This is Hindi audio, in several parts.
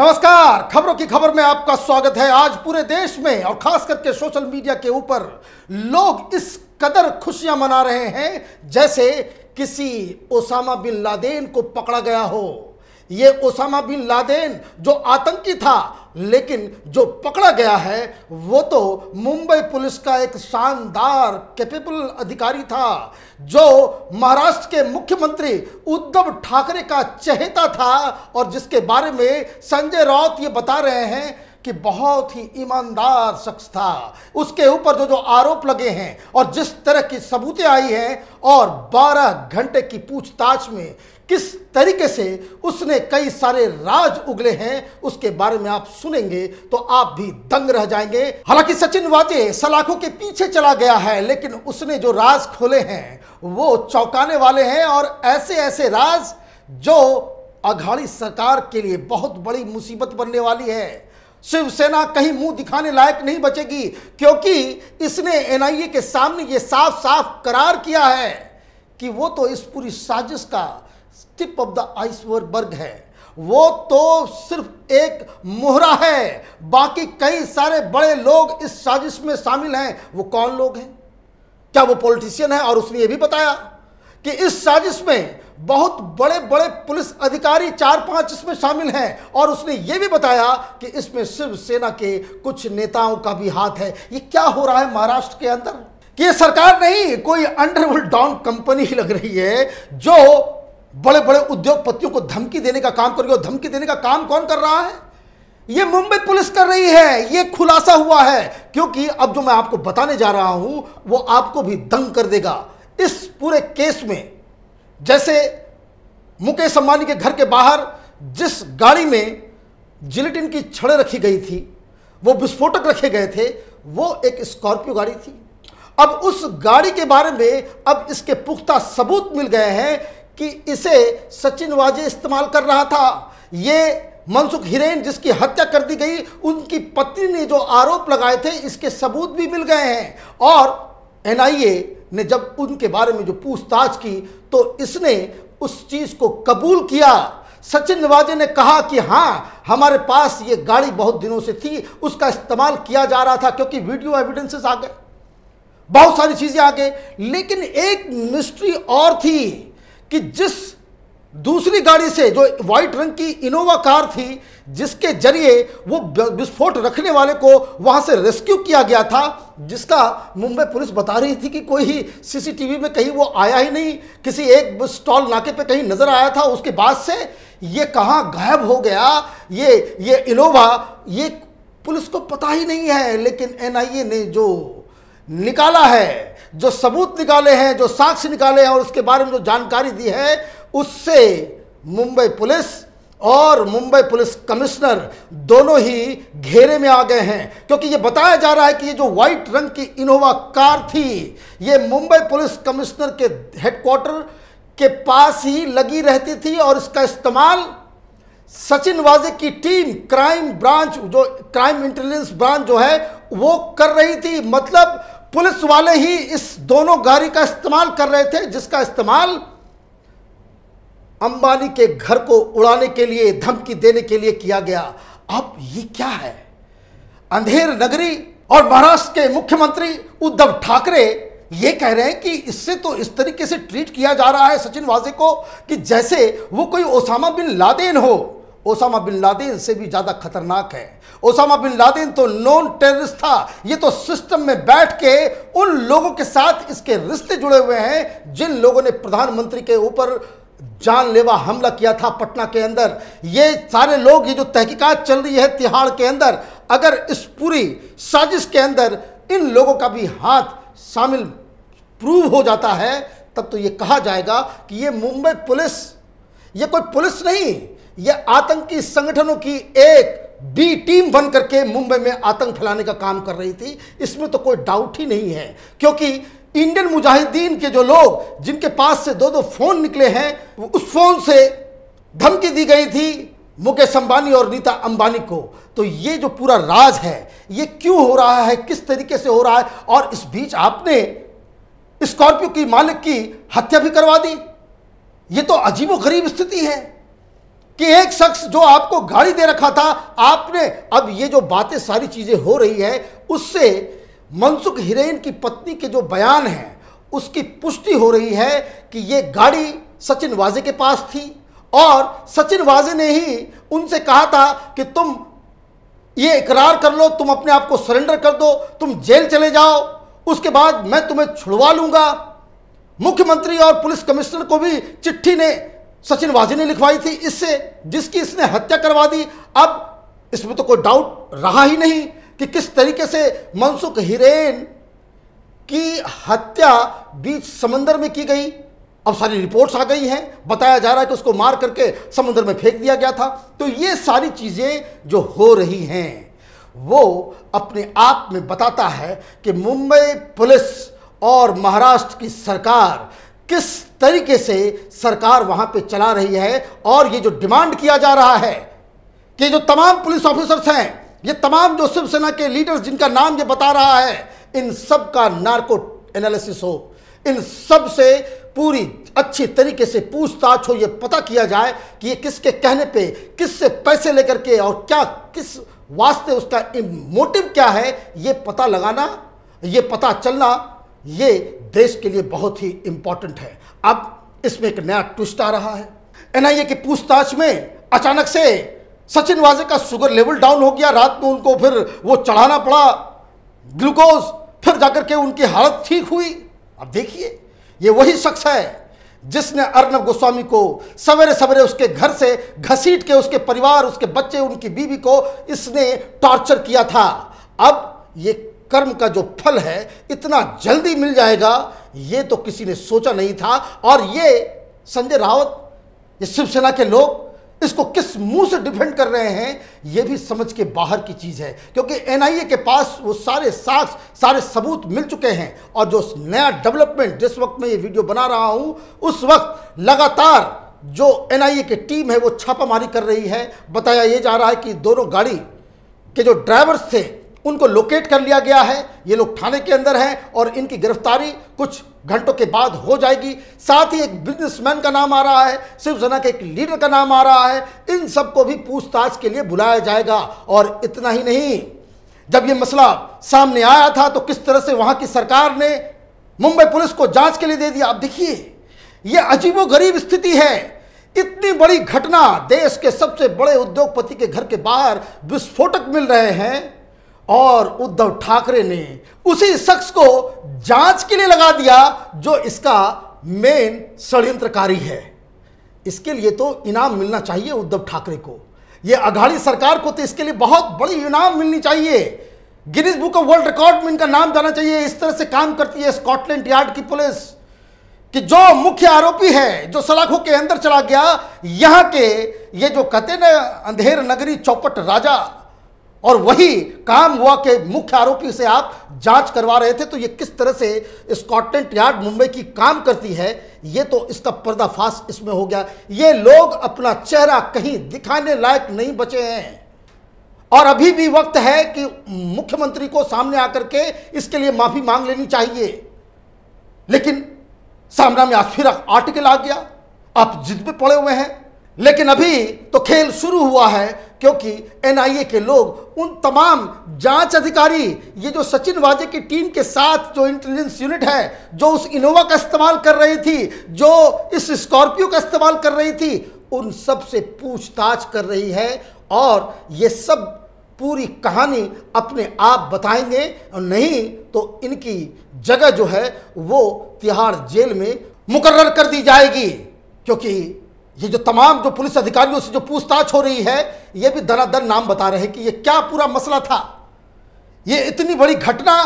नमस्कार खबरों की खबर में आपका स्वागत है आज पूरे देश में और खास करके सोशल मीडिया के ऊपर लोग इस कदर खुशियां मना रहे हैं जैसे किसी ओसामा बिन लादेन को पकड़ा गया हो ये ओसामा बिन लादेन जो आतंकी था लेकिन जो पकड़ा गया है वो तो मुंबई पुलिस का एक शानदार कैपेबल अधिकारी था जो महाराष्ट्र के मुख्यमंत्री उद्धव ठाकरे का चहेता था और जिसके बारे में संजय राउत ये बता रहे हैं कि बहुत ही ईमानदार शख्स था उसके ऊपर जो जो आरोप लगे हैं और जिस तरह की सबूतें आई हैं और 12 घंटे की पूछताछ में किस तरीके से उसने कई सारे राज उगले हैं उसके बारे में आप सुनेंगे तो आप भी दंग रह जाएंगे हालांकि सचिन वाजे सलाखों के पीछे चला गया है लेकिन उसने जो राज खोले हैं वो चौंकाने वाले हैं और ऐसे ऐसे राज जो अघाड़ी सरकार के लिए बहुत बड़ी मुसीबत बनने वाली है शिवसेना कहीं मुंह दिखाने लायक नहीं बचेगी क्योंकि इसने एनआईए के सामने ये साफ साफ करार किया है कि वो तो इस पूरी साजिश का टिप ऑफ द आइसबर्ग है वो तो सिर्फ एक मोहरा है बाकी कई सारे बड़े लोग इस साजिश में शामिल हैं वो कौन लोग हैं क्या वो पॉलिटिशियन है और उसने ये भी बताया कि इस साजिश में बहुत बड़े बड़े पुलिस अधिकारी चार पांच इसमें शामिल हैं और उसने ये भी बताया कि इसमें शिवसेना के कुछ नेताओं का भी हाथ है ये क्या हो रहा है महाराष्ट्र के अंदर कि ये सरकार नहीं कोई अंडरवर्ल्ड डाउन कंपनी ही लग रही है जो बड़े बड़े उद्योगपतियों को धमकी देने का काम करेगी और धमकी देने का काम कौन कर रहा है ये मुंबई पुलिस कर रही है ये खुलासा हुआ है क्योंकि अब जो मैं आपको बताने जा रहा हूं वो आपको भी दंग कर देगा इस पूरे केस में जैसे मुकेश अंबानी के घर के बाहर जिस गाड़ी में जिलेटिन की छड़े रखी गई थी वो विस्फोटक रखे गए थे वो एक स्कॉर्पियो गाड़ी थी अब उस गाड़ी के बारे में अब इसके पुख्ता सबूत मिल गए हैं कि इसे सचिन वाजे इस्तेमाल कर रहा था ये मनसुख हिरेन जिसकी हत्या कर दी गई उनकी पत्नी ने जो आरोप लगाए थे इसके सबूत भी मिल गए हैं और एनआईए ने जब उनके बारे में जो पूछताछ की तो इसने उस चीज़ को कबूल किया सचिन निवाजे ने कहा कि हाँ हमारे पास ये गाड़ी बहुत दिनों से थी उसका इस्तेमाल किया जा रहा था क्योंकि वीडियो एविडेंसेस आ गए बहुत सारी चीज़ें आ गए लेकिन एक मिस्ट्री और थी कि जिस दूसरी गाड़ी से जो वाइट रंग की इनोवा कार थी जिसके जरिए वो विस्फोट रखने वाले को वहां से रेस्क्यू किया गया था जिसका मुंबई पुलिस बता रही थी कि कोई ही सीसीटीवी में कहीं वो आया ही नहीं किसी एक स्टॉल नाके पे कहीं नजर आया था उसके बाद से ये कहाँ गायब हो गया ये ये इनोवा ये पुलिस को पता ही नहीं है लेकिन एनआईए ने जो निकाला है जो सबूत निकाले हैं जो साक्ष्य निकाले हैं और उसके बारे में जो जानकारी दी है उससे मुंबई पुलिस और मुंबई पुलिस कमिश्नर दोनों ही घेरे में आ गए हैं क्योंकि ये बताया जा रहा है कि ये जो व्हाइट रंग की इनोवा कार थी ये मुंबई पुलिस कमिश्नर के हेडक्वार्टर के पास ही लगी रहती थी और इसका इस्तेमाल सचिन वाजे की टीम क्राइम ब्रांच जो क्राइम इंटेलिजेंस ब्रांच जो है वो कर रही थी मतलब पुलिस वाले ही इस दोनों गाड़ी का इस्तेमाल कर रहे थे जिसका इस्तेमाल अंबानी के घर को उड़ाने के लिए धमकी देने के लिए किया गया अब ये क्या है अंधेर नगरी और महाराष्ट्र के मुख्यमंत्री उद्धव ठाकरे ये कह रहे हैं कि इससे तो इस तरीके से ट्रीट किया जा रहा है सचिन वाजे को कि जैसे वो कोई ओसामा बिन लादेन हो ओसामा बिन लादेन से भी ज़्यादा खतरनाक है ओसामा बिन लादेन तो नॉन टेररिस्ट था ये तो सिस्टम में बैठ के उन लोगों के साथ इसके रिश्ते जुड़े हुए हैं जिन लोगों ने प्रधानमंत्री के ऊपर जानलेवा हमला किया था पटना के अंदर ये सारे लोग ये जो तहकीकात चल रही है तिहाड़ के अंदर अगर इस पूरी साजिश के अंदर इन लोगों का भी हाथ शामिल प्रूव हो जाता है तब तो ये कहा जाएगा कि ये मुंबई पुलिस ये कोई पुलिस नहीं यह आतंकी संगठनों की एक बी टीम बन करके मुंबई में आतंक फैलाने का काम कर रही थी इसमें तो कोई डाउट ही नहीं है क्योंकि इंडियन मुजाहिदीन के जो लोग जिनके पास से दो दो फोन निकले हैं उस फोन से धमकी दी गई थी मुकेश अंबानी और नीता अंबानी को तो ये जो पूरा राज है ये क्यों हो रहा है किस तरीके से हो रहा है और इस बीच आपने स्कॉर्पियो की मालिक की हत्या भी करवा दी ये तो अजीब गरीब स्थिति है कि एक शख्स जो आपको गाड़ी दे रखा था आपने अब ये जो बातें सारी चीज़ें हो रही है उससे मनसुख हिरेन की पत्नी के जो बयान है उसकी पुष्टि हो रही है कि ये गाड़ी सचिन वाजे के पास थी और सचिन वाजे ने ही उनसे कहा था कि तुम ये इकरार कर लो तुम अपने आप को सरेंडर कर दो तुम जेल चले जाओ उसके बाद मैं तुम्हें छुड़वा लूंगा मुख्यमंत्री और पुलिस कमिश्नर को भी चिट्ठी ने सचिन वाजी ने लिखवाई थी इससे जिसकी इसने हत्या करवा दी अब इसमें तो कोई डाउट रहा ही नहीं कि किस तरीके से मनसुख हिरेन की हत्या बीच समंदर में की गई अब सारी रिपोर्ट्स आ गई हैं बताया जा रहा है कि उसको मार करके समंदर में फेंक दिया गया था तो ये सारी चीज़ें जो हो रही हैं वो अपने आप में बताता है कि मुंबई पुलिस और महाराष्ट्र की सरकार किस तरीके से सरकार वहां पे चला रही है और ये जो डिमांड किया जा रहा है कि जो तमाम पुलिस ऑफिसर्स हैं ये तमाम जो शिवसेना के लीडर्स जिनका नाम ये बता रहा है इन सब का नार्को एनालिसिस हो इन सब से पूरी अच्छी तरीके से पूछताछ हो ये पता किया जाए कि ये किसके कहने पे किससे पैसे लेकर के और क्या किस वास्ते उसका मोटिव क्या है ये पता लगाना ये पता चलना ये देश के लिए बहुत ही इंपॉर्टेंट है अब इसमें एक नया ट्विस्ट आ रहा है एनआईए की पूछताछ में अचानक से सचिन वाजे का शुगर लेवल डाउन हो गया रात में उनको फिर वो चढ़ाना पड़ा ग्लूकोज फिर जाकर के उनकी हालत ठीक हुई अब देखिए ये वही शख्स है जिसने अर्नब गोस्वामी को सवेरे सवेरे उसके घर से घसीट के उसके परिवार उसके बच्चे उनकी बीवी को इसने टॉर्चर किया था अब ये कर्म का जो फल है इतना जल्दी मिल जाएगा ये तो किसी ने सोचा नहीं था और ये संजय रावत ये शिवसेना के लोग इसको किस मुंह से डिफेंड कर रहे हैं ये भी समझ के बाहर की चीज़ है क्योंकि एनआईए के पास वो सारे साक्ष सारे सबूत मिल चुके हैं और जो नया डेवलपमेंट जिस वक्त मैं ये वीडियो बना रहा हूँ उस वक्त लगातार जो एनआईए की टीम है वो छापामारी कर रही है बताया ये जा रहा है कि दोनों गाड़ी के जो ड्राइवर्स थे उनको लोकेट कर लिया गया है ये लोग थाने के अंदर हैं और इनकी गिरफ्तारी कुछ घंटों के बाद हो जाएगी साथ ही एक बिजनेसमैन का नाम आ रहा है शिवसेना के एक लीडर का नाम आ रहा है इन सबको भी पूछताछ के लिए बुलाया जाएगा और इतना ही नहीं जब ये मसला सामने आया था तो किस तरह से वहाँ की सरकार ने मुंबई पुलिस को जांच के लिए दे दिया आप देखिए अजीबो गरीब स्थिति है इतनी बड़ी घटना देश के सबसे बड़े उद्योगपति के घर के बाहर विस्फोटक मिल रहे हैं और उद्धव ठाकरे ने उसी शख्स को जांच के लिए लगा दिया जो इसका मेन षड्यंत्रकारी है इसके लिए तो इनाम मिलना चाहिए उद्धव ठाकरे को ये अघाड़ी सरकार को तो इसके लिए बहुत बड़ी इनाम मिलनी चाहिए Guinness book of world record में इनका नाम जाना चाहिए इस तरह से काम करती है स्कॉटलैंड यार्ड की पुलिस कि जो मुख्य आरोपी है जो सलाखों के अंदर चला गया यहाँ के ये जो कहते ना अंधेर नगरी चौपट राजा और वही काम हुआ के मुख्य आरोपी से आप जांच करवा रहे थे तो ये किस तरह से स्कॉटलैंड यार्ड मुंबई की काम करती है ये तो इसका पर्दाफाश इसमें हो गया ये लोग अपना चेहरा कहीं दिखाने लायक नहीं बचे हैं और अभी भी वक्त है कि मुख्यमंत्री को सामने आकर के इसके लिए माफी मांग लेनी चाहिए लेकिन सामना में आज फिर आर्टिकल आ गया आप जिद पे पड़े हुए हैं लेकिन अभी तो खेल शुरू हुआ है क्योंकि एनआईए के लोग उन तमाम जांच अधिकारी ये जो सचिन वाजे की टीम के साथ जो इंटेलिजेंस यूनिट है जो उस इनोवा का इस्तेमाल कर रही थी जो इस स्कॉर्पियो का इस्तेमाल कर रही थी उन सब से पूछताछ कर रही है और ये सब पूरी कहानी अपने आप बताएंगे और नहीं तो इनकी जगह जो है वो तिहाड़ जेल में मुकर्र कर दी जाएगी क्योंकि ये जो तमाम जो पुलिस अधिकारियों से जो पूछताछ हो रही है ये भी दर नाम बता रहे हैं कि ये क्या पूरा मसला था ये इतनी बड़ी घटना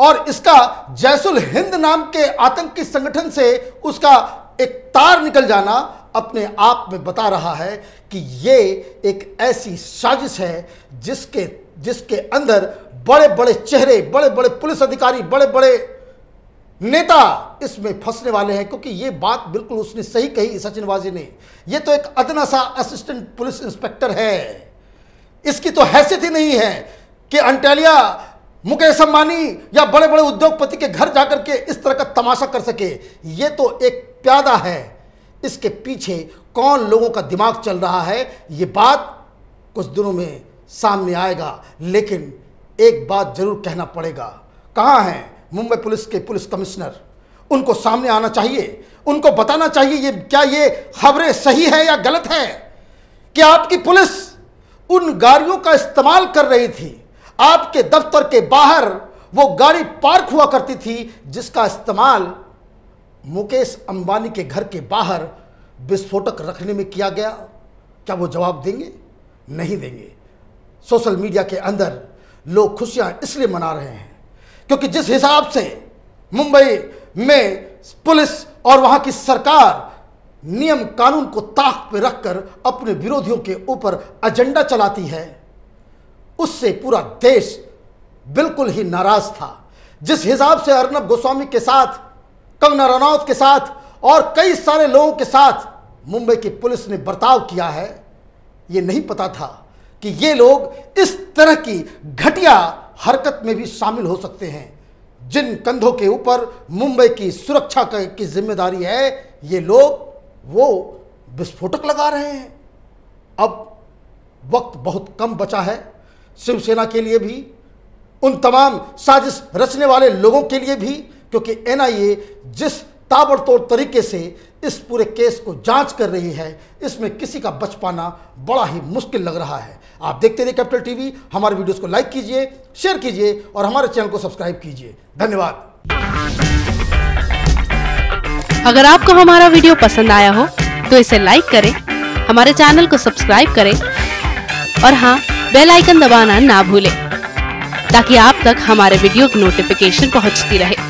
और इसका जैसुल हिंद नाम के आतंकी संगठन से उसका एक तार निकल जाना अपने आप में बता रहा है कि ये एक ऐसी साजिश है जिसके जिसके अंदर बड़े बड़े चेहरे बड़े बड़े पुलिस अधिकारी बड़े बड़े नेता इसमें फंसने वाले हैं क्योंकि ये बात बिल्कुल उसने सही कही सचिन वाजी ने ये तो एक अदना सा असिस्टेंट पुलिस इंस्पेक्टर है इसकी तो हैसियत ही नहीं है कि अंटेलिया मुकेश अंबानी या बड़े बड़े उद्योगपति के घर जाकर के इस तरह का तमाशा कर सके ये तो एक प्यादा है इसके पीछे कौन लोगों का दिमाग चल रहा है ये बात कुछ दिनों में सामने आएगा लेकिन एक बात जरूर कहना पड़ेगा कहाँ हैं मुंबई पुलिस के पुलिस कमिश्नर उनको सामने आना चाहिए उनको बताना चाहिए ये क्या ये खबरें सही है या गलत है कि आपकी पुलिस उन गाड़ियों का इस्तेमाल कर रही थी आपके दफ्तर के बाहर वो गाड़ी पार्क हुआ करती थी जिसका इस्तेमाल मुकेश अंबानी के घर के बाहर विस्फोटक रखने में किया गया क्या वो जवाब देंगे नहीं देंगे सोशल मीडिया के अंदर लोग खुशियां इसलिए मना रहे हैं क्योंकि जिस हिसाब से मुंबई में पुलिस और वहां की सरकार नियम कानून को ताक पर रखकर अपने विरोधियों के ऊपर एजेंडा चलाती है उससे पूरा देश बिल्कुल ही नाराज था जिस हिसाब से अर्नब गोस्वामी के साथ कंगना रनौत के साथ और कई सारे लोगों के साथ मुंबई की पुलिस ने बर्ताव किया है ये नहीं पता था कि ये लोग इस तरह की घटिया हरकत में भी शामिल हो सकते हैं जिन कंधों के ऊपर मुंबई की सुरक्षा की जिम्मेदारी है ये लोग वो विस्फोटक लगा रहे हैं अब वक्त बहुत कम बचा है शिवसेना के लिए भी उन तमाम साजिश रचने वाले लोगों के लिए भी क्योंकि एनआईए जिस ताबड़तोड़ तरीके से इस पूरे केस को जांच कर रही है इसमें किसी का बच पाना बड़ा ही मुश्किल लग रहा है आप देखते रहिए कैपिटल टीवी हमारे वीडियोस को लाइक कीजिए शेयर कीजिए और हमारे चैनल को सब्सक्राइब कीजिए धन्यवाद अगर आपको हमारा वीडियो पसंद आया हो तो इसे लाइक करें हमारे चैनल को सब्सक्राइब करें और हाँ बेलाइकन दबाना ना भूले ताकि आप तक हमारे वीडियो की नोटिफिकेशन पहुँचती रहे